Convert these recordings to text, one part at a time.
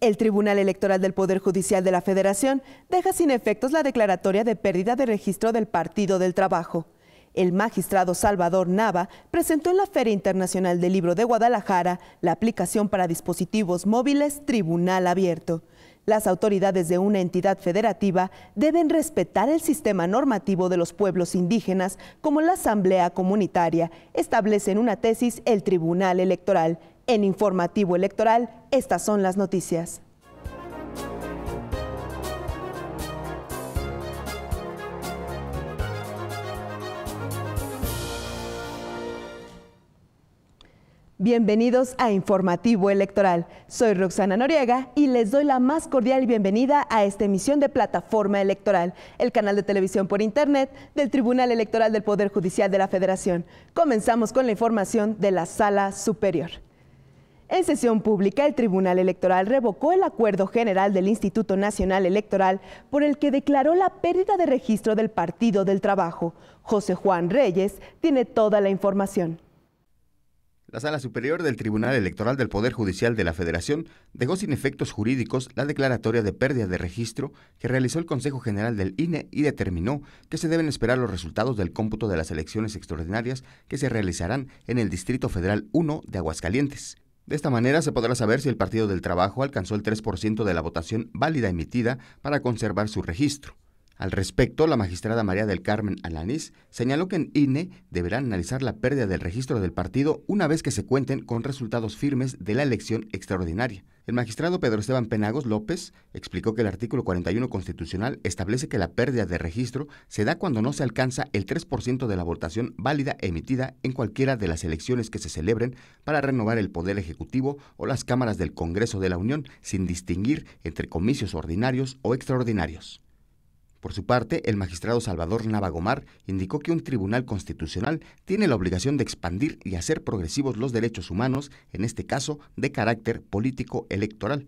El Tribunal Electoral del Poder Judicial de la Federación deja sin efectos la declaratoria de pérdida de registro del Partido del Trabajo. El magistrado Salvador Nava presentó en la Feria Internacional del Libro de Guadalajara la aplicación para dispositivos móviles Tribunal Abierto. Las autoridades de una entidad federativa deben respetar el sistema normativo de los pueblos indígenas como la Asamblea Comunitaria, establece en una tesis el Tribunal Electoral en Informativo Electoral, estas son las noticias. Bienvenidos a Informativo Electoral. Soy Roxana Noriega y les doy la más cordial bienvenida a esta emisión de Plataforma Electoral, el canal de televisión por Internet del Tribunal Electoral del Poder Judicial de la Federación. Comenzamos con la información de la Sala Superior. En sesión pública, el Tribunal Electoral revocó el acuerdo general del Instituto Nacional Electoral por el que declaró la pérdida de registro del Partido del Trabajo. José Juan Reyes tiene toda la información. La Sala Superior del Tribunal Electoral del Poder Judicial de la Federación dejó sin efectos jurídicos la declaratoria de pérdida de registro que realizó el Consejo General del INE y determinó que se deben esperar los resultados del cómputo de las elecciones extraordinarias que se realizarán en el Distrito Federal 1 de Aguascalientes. De esta manera se podrá saber si el Partido del Trabajo alcanzó el 3% de la votación válida emitida para conservar su registro. Al respecto, la magistrada María del Carmen Alanís señaló que en INE deberán analizar la pérdida del registro del partido una vez que se cuenten con resultados firmes de la elección extraordinaria. El magistrado Pedro Esteban Penagos López explicó que el artículo 41 constitucional establece que la pérdida de registro se da cuando no se alcanza el 3% de la votación válida emitida en cualquiera de las elecciones que se celebren para renovar el Poder Ejecutivo o las cámaras del Congreso de la Unión sin distinguir entre comicios ordinarios o extraordinarios. Por su parte, el magistrado Salvador Navagomar indicó que un tribunal constitucional tiene la obligación de expandir y hacer progresivos los derechos humanos, en este caso de carácter político electoral.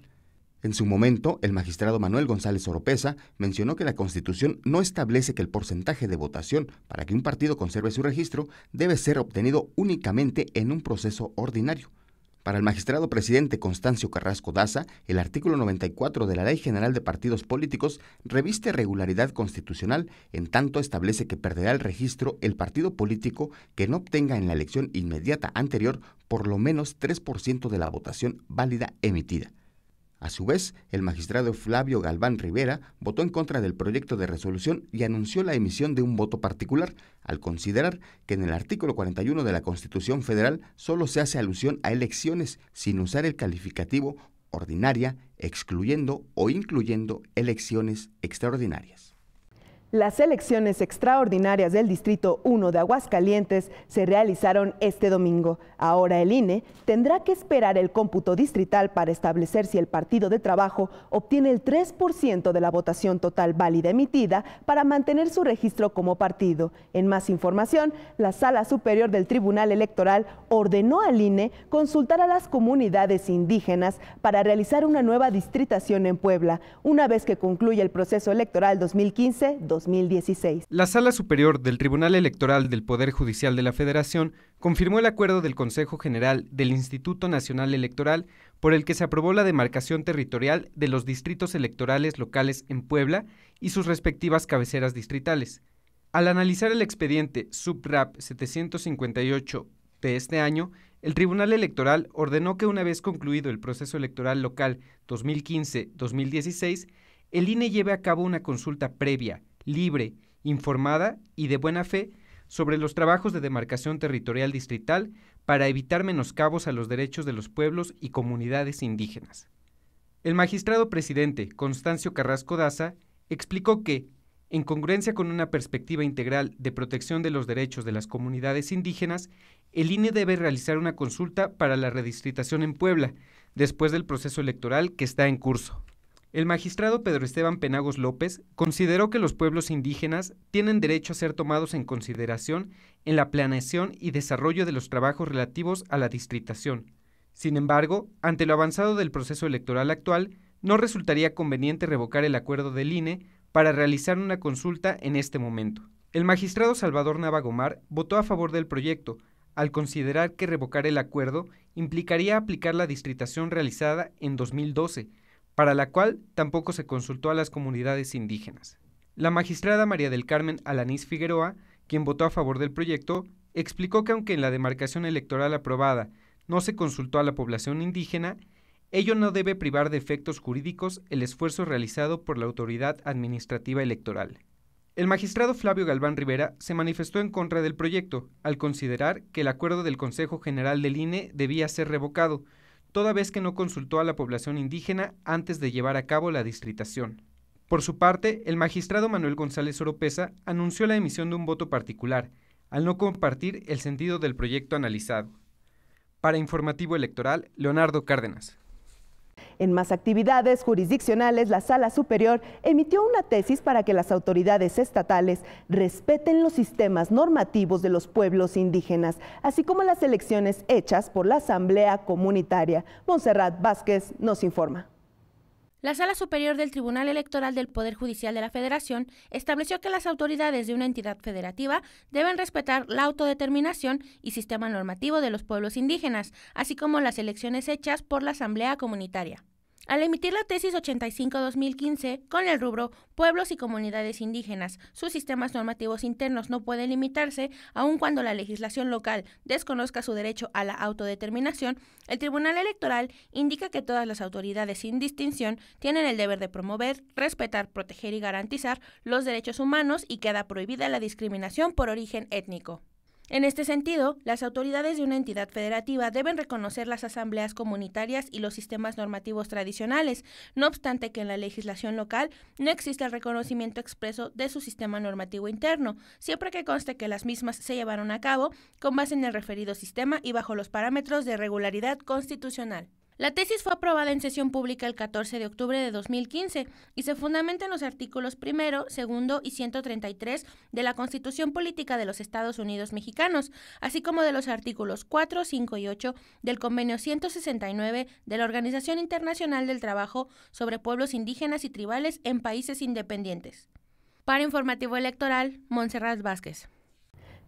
En su momento, el magistrado Manuel González Oropesa mencionó que la Constitución no establece que el porcentaje de votación para que un partido conserve su registro debe ser obtenido únicamente en un proceso ordinario. Para el magistrado presidente Constancio Carrasco Daza, el artículo 94 de la Ley General de Partidos Políticos reviste regularidad constitucional en tanto establece que perderá el registro el partido político que no obtenga en la elección inmediata anterior por lo menos 3% de la votación válida emitida. A su vez, el magistrado Flavio Galván Rivera votó en contra del proyecto de resolución y anunció la emisión de un voto particular, al considerar que en el artículo 41 de la Constitución Federal solo se hace alusión a elecciones sin usar el calificativo ordinaria, excluyendo o incluyendo elecciones extraordinarias. Las elecciones extraordinarias del Distrito 1 de Aguascalientes se realizaron este domingo. Ahora el INE tendrá que esperar el cómputo distrital para establecer si el Partido de Trabajo obtiene el 3% de la votación total válida emitida para mantener su registro como partido. En más información, la Sala Superior del Tribunal Electoral ordenó al INE consultar a las comunidades indígenas para realizar una nueva distritación en Puebla, una vez que concluya el proceso electoral 2015 2015 2016. La Sala Superior del Tribunal Electoral del Poder Judicial de la Federación confirmó el acuerdo del Consejo General del Instituto Nacional Electoral por el que se aprobó la demarcación territorial de los distritos electorales locales en Puebla y sus respectivas cabeceras distritales. Al analizar el expediente SUBRAP 758 de este año, el Tribunal Electoral ordenó que una vez concluido el proceso electoral local 2015-2016, el INE lleve a cabo una consulta previa libre, informada y de buena fe sobre los trabajos de demarcación territorial distrital para evitar menoscabos a los derechos de los pueblos y comunidades indígenas. El magistrado presidente Constancio Carrasco Daza explicó que, en congruencia con una perspectiva integral de protección de los derechos de las comunidades indígenas, el INE debe realizar una consulta para la redistritación en Puebla, después del proceso electoral que está en curso. El magistrado Pedro Esteban Penagos López consideró que los pueblos indígenas tienen derecho a ser tomados en consideración en la planeación y desarrollo de los trabajos relativos a la distritación. Sin embargo, ante lo avanzado del proceso electoral actual, no resultaría conveniente revocar el acuerdo del INE para realizar una consulta en este momento. El magistrado Salvador Navagomar votó a favor del proyecto, al considerar que revocar el acuerdo implicaría aplicar la distritación realizada en 2012 para la cual tampoco se consultó a las comunidades indígenas. La magistrada María del Carmen Alanís Figueroa, quien votó a favor del proyecto, explicó que aunque en la demarcación electoral aprobada no se consultó a la población indígena, ello no debe privar de efectos jurídicos el esfuerzo realizado por la autoridad administrativa electoral. El magistrado Flavio Galván Rivera se manifestó en contra del proyecto, al considerar que el acuerdo del Consejo General del INE debía ser revocado, toda vez que no consultó a la población indígena antes de llevar a cabo la distritación. Por su parte, el magistrado Manuel González Oropesa anunció la emisión de un voto particular, al no compartir el sentido del proyecto analizado. Para Informativo Electoral, Leonardo Cárdenas. En más actividades jurisdiccionales, la Sala Superior emitió una tesis para que las autoridades estatales respeten los sistemas normativos de los pueblos indígenas, así como las elecciones hechas por la Asamblea Comunitaria. Montserrat Vázquez nos informa. La Sala Superior del Tribunal Electoral del Poder Judicial de la Federación estableció que las autoridades de una entidad federativa deben respetar la autodeterminación y sistema normativo de los pueblos indígenas, así como las elecciones hechas por la Asamblea Comunitaria al emitir la tesis 85-2015 con el rubro Pueblos y Comunidades Indígenas, sus sistemas normativos internos no pueden limitarse, aun cuando la legislación local desconozca su derecho a la autodeterminación, el Tribunal Electoral indica que todas las autoridades sin distinción tienen el deber de promover, respetar, proteger y garantizar los derechos humanos y queda prohibida la discriminación por origen étnico. En este sentido, las autoridades de una entidad federativa deben reconocer las asambleas comunitarias y los sistemas normativos tradicionales, no obstante que en la legislación local no existe el reconocimiento expreso de su sistema normativo interno, siempre que conste que las mismas se llevaron a cabo con base en el referido sistema y bajo los parámetros de regularidad constitucional. La tesis fue aprobada en sesión pública el 14 de octubre de 2015 y se fundamenta en los artículos primero, segundo y 133 de la Constitución Política de los Estados Unidos Mexicanos, así como de los artículos 4, 5 y 8 del Convenio 169 de la Organización Internacional del Trabajo sobre Pueblos Indígenas y Tribales en Países Independientes. Para Informativo Electoral, Montserrat Vázquez.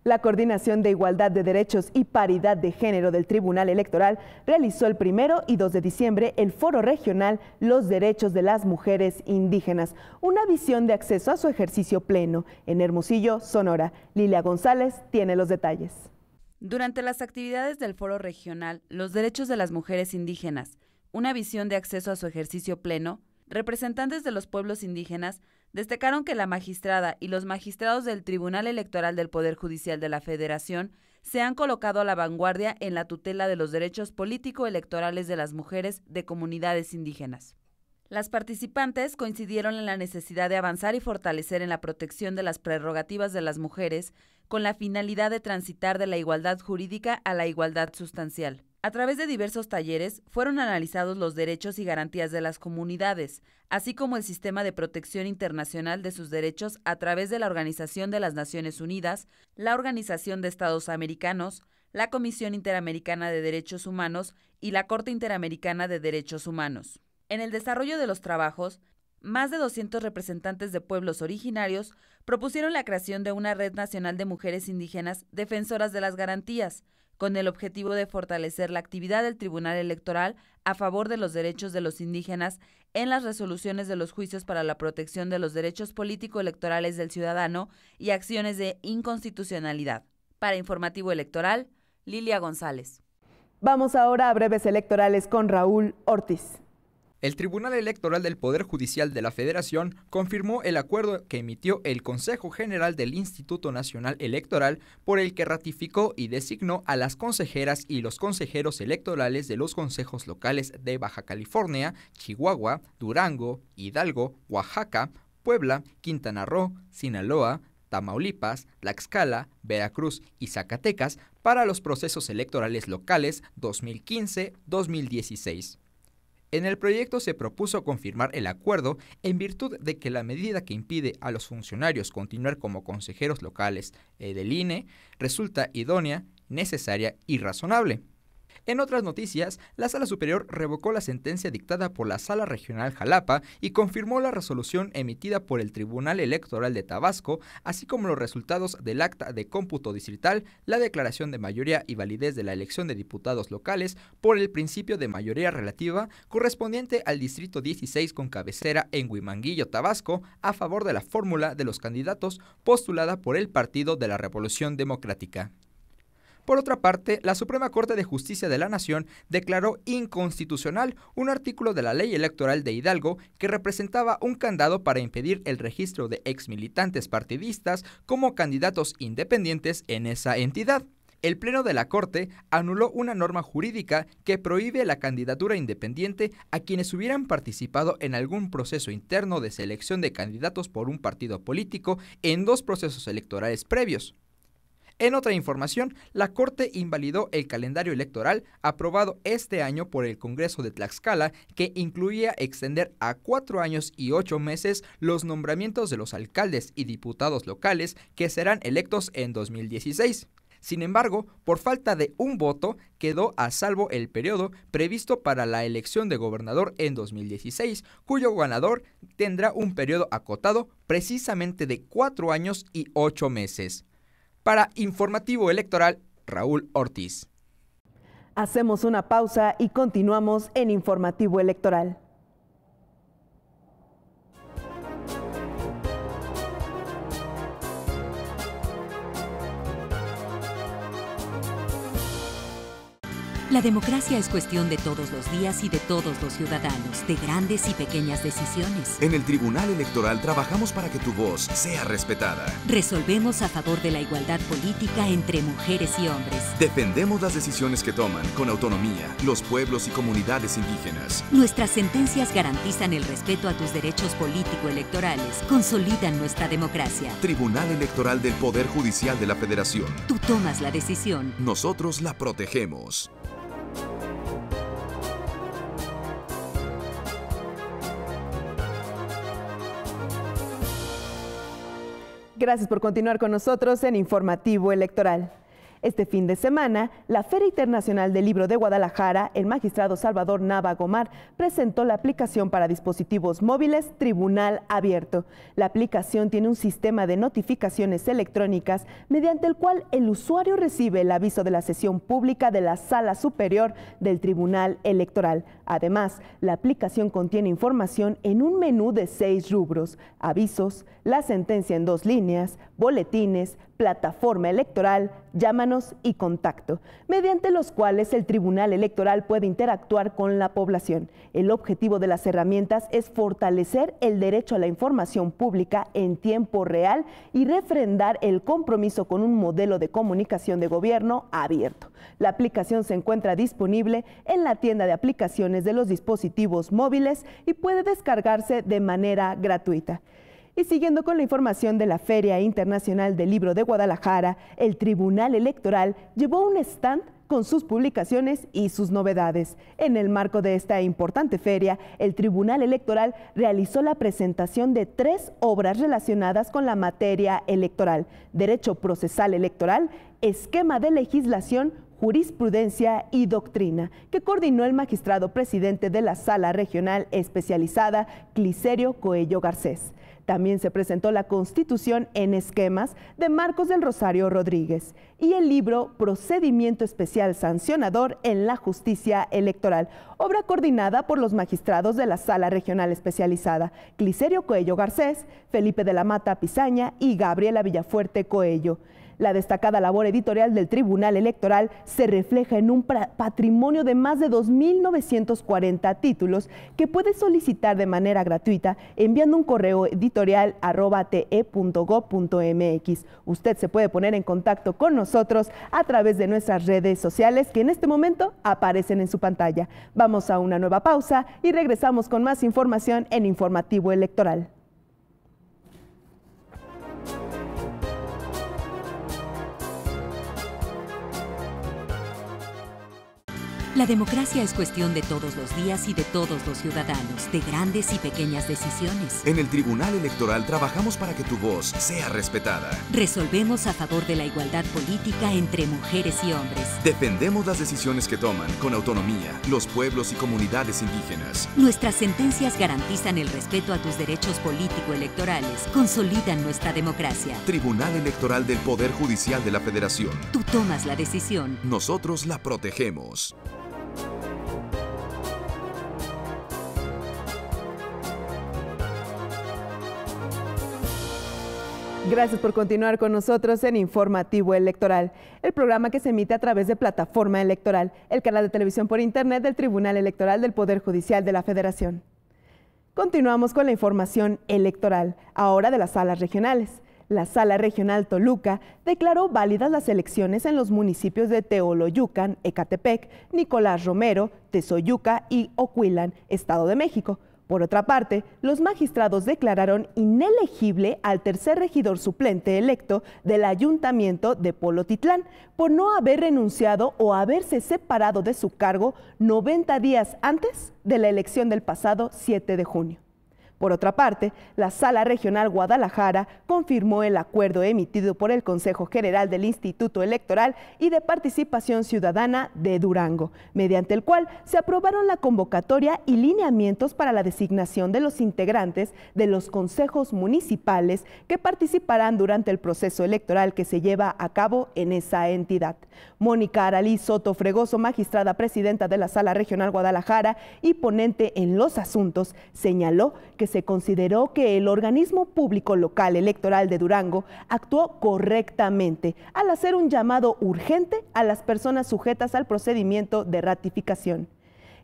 La Coordinación de Igualdad de Derechos y Paridad de Género del Tribunal Electoral realizó el primero y 2 de diciembre el foro regional Los Derechos de las Mujeres Indígenas, una visión de acceso a su ejercicio pleno en Hermosillo, Sonora. Lilia González tiene los detalles. Durante las actividades del foro regional Los Derechos de las Mujeres Indígenas, una visión de acceso a su ejercicio pleno, Representantes de los pueblos indígenas destacaron que la magistrada y los magistrados del Tribunal Electoral del Poder Judicial de la Federación se han colocado a la vanguardia en la tutela de los derechos político-electorales de las mujeres de comunidades indígenas. Las participantes coincidieron en la necesidad de avanzar y fortalecer en la protección de las prerrogativas de las mujeres con la finalidad de transitar de la igualdad jurídica a la igualdad sustancial. A través de diversos talleres fueron analizados los derechos y garantías de las comunidades, así como el sistema de protección internacional de sus derechos a través de la Organización de las Naciones Unidas, la Organización de Estados Americanos, la Comisión Interamericana de Derechos Humanos y la Corte Interamericana de Derechos Humanos. En el desarrollo de los trabajos, más de 200 representantes de pueblos originarios propusieron la creación de una red nacional de mujeres indígenas defensoras de las garantías, con el objetivo de fortalecer la actividad del Tribunal Electoral a favor de los derechos de los indígenas en las resoluciones de los juicios para la protección de los derechos político-electorales del ciudadano y acciones de inconstitucionalidad. Para Informativo Electoral, Lilia González. Vamos ahora a breves electorales con Raúl Ortiz. El Tribunal Electoral del Poder Judicial de la Federación confirmó el acuerdo que emitió el Consejo General del Instituto Nacional Electoral por el que ratificó y designó a las consejeras y los consejeros electorales de los consejos locales de Baja California, Chihuahua, Durango, Hidalgo, Oaxaca, Puebla, Quintana Roo, Sinaloa, Tamaulipas, Tlaxcala, Veracruz y Zacatecas para los procesos electorales locales 2015-2016. En el proyecto se propuso confirmar el acuerdo en virtud de que la medida que impide a los funcionarios continuar como consejeros locales eh, del INE resulta idónea, necesaria y razonable. En otras noticias, la Sala Superior revocó la sentencia dictada por la Sala Regional Jalapa y confirmó la resolución emitida por el Tribunal Electoral de Tabasco, así como los resultados del acta de cómputo distrital, la declaración de mayoría y validez de la elección de diputados locales por el principio de mayoría relativa correspondiente al Distrito 16 con cabecera en Huimanguillo, Tabasco, a favor de la fórmula de los candidatos postulada por el Partido de la Revolución Democrática. Por otra parte, la Suprema Corte de Justicia de la Nación declaró inconstitucional un artículo de la ley electoral de Hidalgo que representaba un candado para impedir el registro de ex militantes partidistas como candidatos independientes en esa entidad el Pleno de la Corte anuló una norma jurídica que prohíbe la candidatura independiente a quienes hubieran participado en algún proceso interno de selección de candidatos por un partido político en dos procesos electorales previos. En otra información, la Corte invalidó el calendario electoral aprobado este año por el Congreso de Tlaxcala, que incluía extender a cuatro años y ocho meses los nombramientos de los alcaldes y diputados locales que serán electos en 2016. Sin embargo, por falta de un voto, quedó a salvo el periodo previsto para la elección de gobernador en 2016, cuyo ganador tendrá un periodo acotado precisamente de cuatro años y ocho meses. Para Informativo Electoral, Raúl Ortiz. Hacemos una pausa y continuamos en Informativo Electoral. La democracia es cuestión de todos los días y de todos los ciudadanos, de grandes y pequeñas decisiones. En el Tribunal Electoral trabajamos para que tu voz sea respetada. Resolvemos a favor de la igualdad política entre mujeres y hombres. Defendemos las decisiones que toman con autonomía los pueblos y comunidades indígenas. Nuestras sentencias garantizan el respeto a tus derechos político-electorales, consolidan nuestra democracia. Tribunal Electoral del Poder Judicial de la Federación. Tú tomas la decisión. Nosotros la protegemos. Gracias por continuar con nosotros en Informativo Electoral. Este fin de semana, la Feria Internacional del Libro de Guadalajara, el magistrado Salvador Nava Gomar presentó la aplicación para dispositivos móviles Tribunal Abierto. La aplicación tiene un sistema de notificaciones electrónicas mediante el cual el usuario recibe el aviso de la sesión pública de la Sala Superior del Tribunal Electoral Además, la aplicación contiene información en un menú de seis rubros, avisos, la sentencia en dos líneas, boletines, plataforma electoral, llámanos y contacto, mediante los cuales el Tribunal Electoral puede interactuar con la población. El objetivo de las herramientas es fortalecer el derecho a la información pública en tiempo real y refrendar el compromiso con un modelo de comunicación de gobierno abierto. La aplicación se encuentra disponible en la tienda de aplicaciones de los dispositivos móviles y puede descargarse de manera gratuita. Y siguiendo con la información de la Feria Internacional del Libro de Guadalajara, el Tribunal Electoral llevó un stand con sus publicaciones y sus novedades. En el marco de esta importante feria, el Tribunal Electoral realizó la presentación de tres obras relacionadas con la materia electoral, Derecho Procesal Electoral, Esquema de Legislación jurisprudencia y doctrina, que coordinó el magistrado presidente de la Sala Regional Especializada, Clicerio Coello Garcés. También se presentó la Constitución en esquemas de Marcos del Rosario Rodríguez y el libro Procedimiento Especial Sancionador en la Justicia Electoral, obra coordinada por los magistrados de la Sala Regional Especializada, Clicerio Coello Garcés, Felipe de la Mata Pizaña y Gabriela Villafuerte Coello. La destacada labor editorial del Tribunal Electoral se refleja en un patrimonio de más de 2.940 títulos que puede solicitar de manera gratuita enviando un correo editorial arroba te.gov.mx. Usted se puede poner en contacto con nosotros a través de nuestras redes sociales que en este momento aparecen en su pantalla. Vamos a una nueva pausa y regresamos con más información en Informativo Electoral. La democracia es cuestión de todos los días y de todos los ciudadanos, de grandes y pequeñas decisiones. En el Tribunal Electoral trabajamos para que tu voz sea respetada. Resolvemos a favor de la igualdad política entre mujeres y hombres. Defendemos las decisiones que toman con autonomía los pueblos y comunidades indígenas. Nuestras sentencias garantizan el respeto a tus derechos político-electorales, consolidan nuestra democracia. Tribunal Electoral del Poder Judicial de la Federación. Tú tomas la decisión. Nosotros la protegemos. Gracias por continuar con nosotros en Informativo Electoral, el programa que se emite a través de Plataforma Electoral, el canal de televisión por Internet del Tribunal Electoral del Poder Judicial de la Federación. Continuamos con la información electoral, ahora de las salas regionales. La Sala Regional Toluca declaró válidas las elecciones en los municipios de Teoloyucan, Ecatepec, Nicolás Romero, Tezoyuca y Ocuilan, Estado de México por otra parte, los magistrados declararon inelegible al tercer regidor suplente electo del ayuntamiento de Polo Titlán por no haber renunciado o haberse separado de su cargo 90 días antes de la elección del pasado 7 de junio. Por otra parte, la Sala Regional Guadalajara confirmó el acuerdo emitido por el Consejo General del Instituto Electoral y de Participación Ciudadana de Durango, mediante el cual se aprobaron la convocatoria y lineamientos para la designación de los integrantes de los consejos municipales que participarán durante el proceso electoral que se lleva a cabo en esa entidad. Mónica Aralí Soto Fregoso, magistrada presidenta de la Sala Regional Guadalajara y ponente en los asuntos, señaló que se consideró que el organismo público local electoral de Durango actuó correctamente al hacer un llamado urgente a las personas sujetas al procedimiento de ratificación.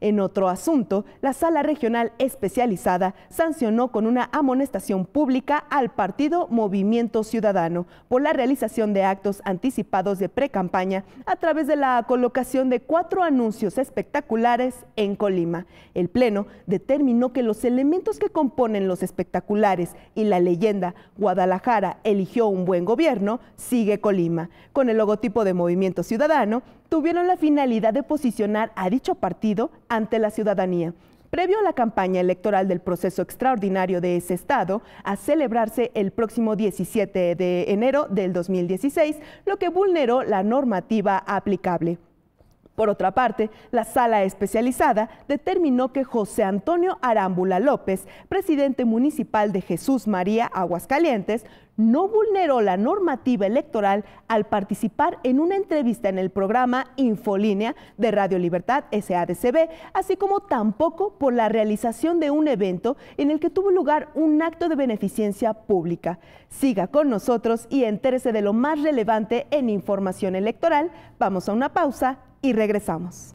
En otro asunto, la Sala Regional Especializada sancionó con una amonestación pública al partido Movimiento Ciudadano por la realización de actos anticipados de precampaña a través de la colocación de cuatro anuncios espectaculares en Colima. El Pleno determinó que los elementos que componen los espectaculares y la leyenda Guadalajara eligió un buen gobierno sigue Colima, con el logotipo de Movimiento Ciudadano tuvieron la finalidad de posicionar a dicho partido ante la ciudadanía, previo a la campaña electoral del proceso extraordinario de ese estado a celebrarse el próximo 17 de enero del 2016, lo que vulneró la normativa aplicable. Por otra parte, la sala especializada determinó que José Antonio Arámbula López, presidente municipal de Jesús María Aguascalientes, no vulneró la normativa electoral al participar en una entrevista en el programa Infolínea de Radio Libertad SADCB, así como tampoco por la realización de un evento en el que tuvo lugar un acto de beneficencia pública. Siga con nosotros y entérese de lo más relevante en información electoral. Vamos a una pausa y regresamos.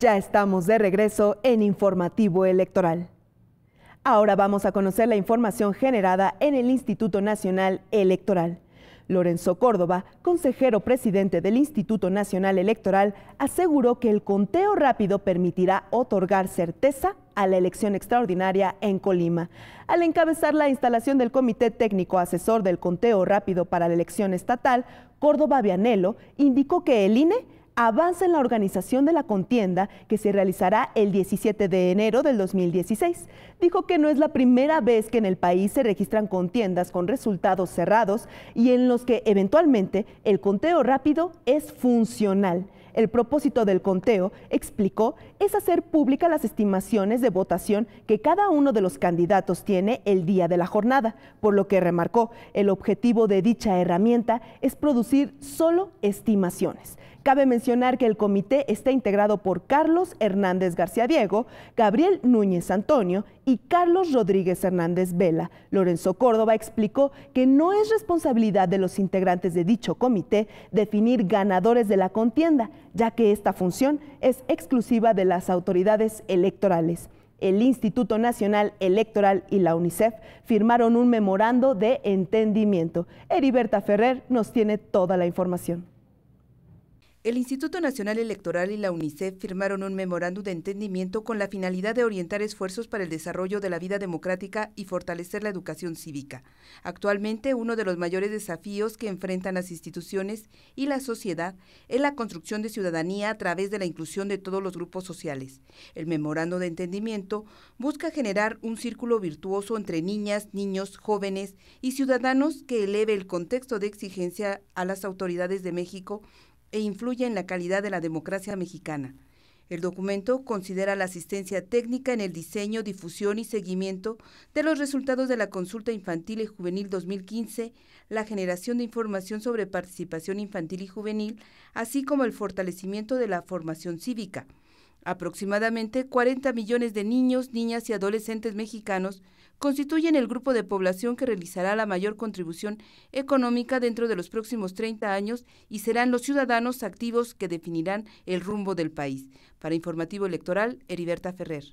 Ya estamos de regreso en Informativo Electoral. Ahora vamos a conocer la información generada en el Instituto Nacional Electoral. Lorenzo Córdoba, consejero presidente del Instituto Nacional Electoral, aseguró que el conteo rápido permitirá otorgar certeza a la elección extraordinaria en Colima, al encabezar la instalación del Comité Técnico Asesor del Conteo Rápido para la Elección Estatal, Córdoba Vianelo indicó que el INE avanza en la organización de la contienda que se realizará el 17 de enero del 2016. Dijo que no es la primera vez que en el país se registran contiendas con resultados cerrados y en los que eventualmente el conteo rápido es funcional. El propósito del conteo, explicó, es hacer pública las estimaciones de votación que cada uno de los candidatos tiene el día de la jornada, por lo que remarcó, el objetivo de dicha herramienta es producir solo estimaciones Cabe mencionar que el comité está integrado por Carlos Hernández García Diego, Gabriel Núñez Antonio y Carlos Rodríguez Hernández Vela. Lorenzo Córdoba explicó que no es responsabilidad de los integrantes de dicho comité definir ganadores de la contienda, ya que esta función es exclusiva de las autoridades electorales el Instituto Nacional Electoral y la UNICEF firmaron un memorando de entendimiento. Heriberta Ferrer nos tiene toda la información. El Instituto Nacional Electoral y la UNICEF firmaron un memorándum de entendimiento con la finalidad de orientar esfuerzos para el desarrollo de la vida democrática y fortalecer la educación cívica. Actualmente, uno de los mayores desafíos que enfrentan las instituciones y la sociedad es la construcción de ciudadanía a través de la inclusión de todos los grupos sociales. El memorándum de entendimiento busca generar un círculo virtuoso entre niñas, niños, jóvenes y ciudadanos que eleve el contexto de exigencia a las autoridades de México e influye en la calidad de la democracia mexicana. El documento considera la asistencia técnica en el diseño, difusión y seguimiento de los resultados de la consulta infantil y juvenil 2015, la generación de información sobre participación infantil y juvenil, así como el fortalecimiento de la formación cívica. Aproximadamente 40 millones de niños, niñas y adolescentes mexicanos constituyen el grupo de población que realizará la mayor contribución económica dentro de los próximos 30 años y serán los ciudadanos activos que definirán el rumbo del país. Para Informativo Electoral, Heriberta Ferrer.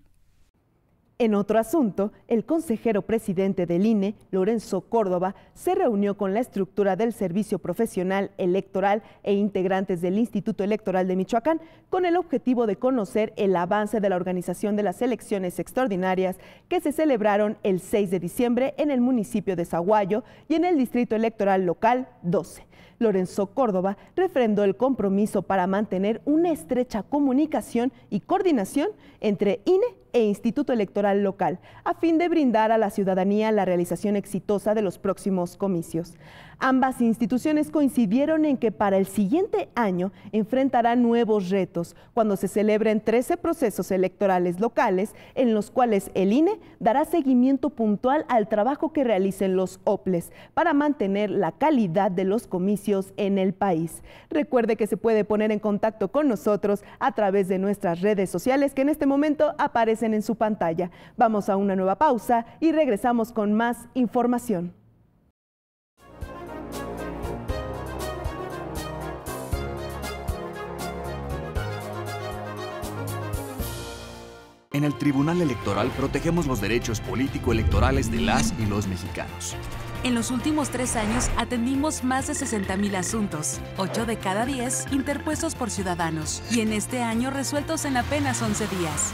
En otro asunto, el consejero presidente del INE, Lorenzo Córdoba, se reunió con la estructura del Servicio Profesional Electoral e integrantes del Instituto Electoral de Michoacán con el objetivo de conocer el avance de la organización de las elecciones extraordinarias que se celebraron el 6 de diciembre en el municipio de Zaguayo y en el Distrito Electoral Local 12. Lorenzo Córdoba refrendó el compromiso para mantener una estrecha comunicación y coordinación entre INE e Instituto Electoral Local, a fin de brindar a la ciudadanía la realización exitosa de los próximos comicios. Ambas instituciones coincidieron en que para el siguiente año enfrentará nuevos retos cuando se celebren 13 procesos electorales locales en los cuales el INE dará seguimiento puntual al trabajo que realicen los OPLES para mantener la calidad de los comicios en el país. Recuerde que se puede poner en contacto con nosotros a través de nuestras redes sociales que en este momento aparecen en su pantalla. Vamos a una nueva pausa y regresamos con más información. En el Tribunal Electoral protegemos los derechos político-electorales de las y los mexicanos. En los últimos tres años atendimos más de 60.000 asuntos, 8 de cada 10 interpuestos por ciudadanos, y en este año resueltos en apenas 11 días.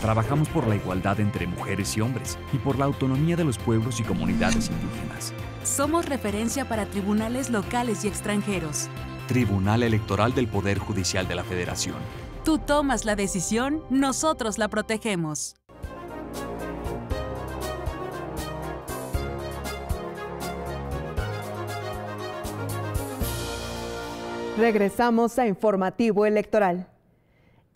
Trabajamos por la igualdad entre mujeres y hombres y por la autonomía de los pueblos y comunidades indígenas. Somos referencia para tribunales locales y extranjeros. Tribunal Electoral del Poder Judicial de la Federación. Tú tomas la decisión, nosotros la protegemos. Regresamos a Informativo Electoral.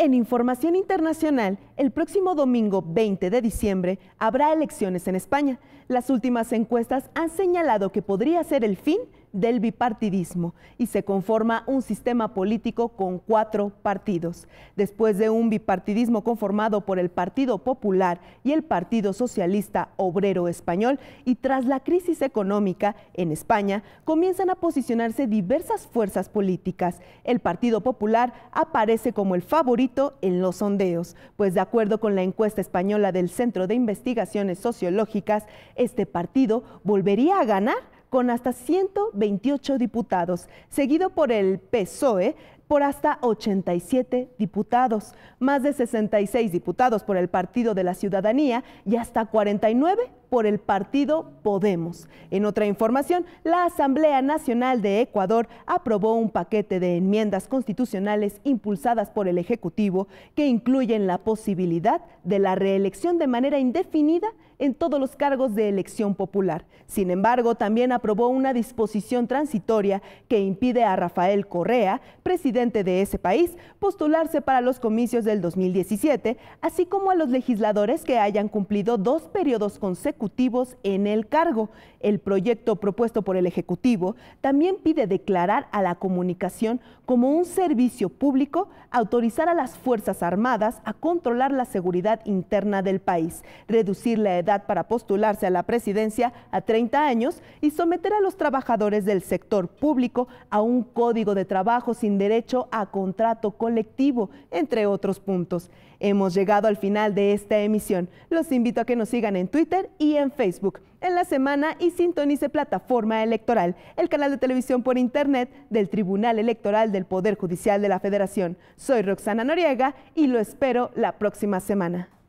En información internacional, el próximo domingo 20 de diciembre habrá elecciones en España. Las últimas encuestas han señalado que podría ser el fin del bipartidismo y se conforma un sistema político con cuatro partidos. Después de un bipartidismo conformado por el Partido Popular y el Partido Socialista Obrero Español y tras la crisis económica en España, comienzan a posicionarse diversas fuerzas políticas. El Partido Popular aparece como el favorito en los sondeos, pues de acuerdo con la encuesta española del Centro de Investigaciones Sociológicas, este partido volvería a ganar con hasta 128 diputados, seguido por el PSOE por hasta 87 diputados, más de 66 diputados por el Partido de la Ciudadanía y hasta 49 por el partido Podemos. En otra información, la Asamblea Nacional de Ecuador aprobó un paquete de enmiendas constitucionales impulsadas por el Ejecutivo que incluyen la posibilidad de la reelección de manera indefinida en todos los cargos de elección popular. Sin embargo, también aprobó una disposición transitoria que impide a Rafael Correa, presidente de ese país, postularse para los comicios del 2017, así como a los legisladores que hayan cumplido dos periodos consecutivos ejecutivos en el cargo. El proyecto propuesto por el Ejecutivo también pide declarar a la comunicación como un servicio público, autorizar a las Fuerzas Armadas a controlar la seguridad interna del país, reducir la edad para postularse a la presidencia a 30 años y someter a los trabajadores del sector público a un código de trabajo sin derecho a contrato colectivo, entre otros puntos. Hemos llegado al final de esta emisión. Los invito a que nos sigan en Twitter y en Facebook en la semana y sintonice Plataforma Electoral, el canal de televisión por Internet del Tribunal Electoral del Poder Judicial de la Federación. Soy Roxana Noriega y lo espero la próxima semana.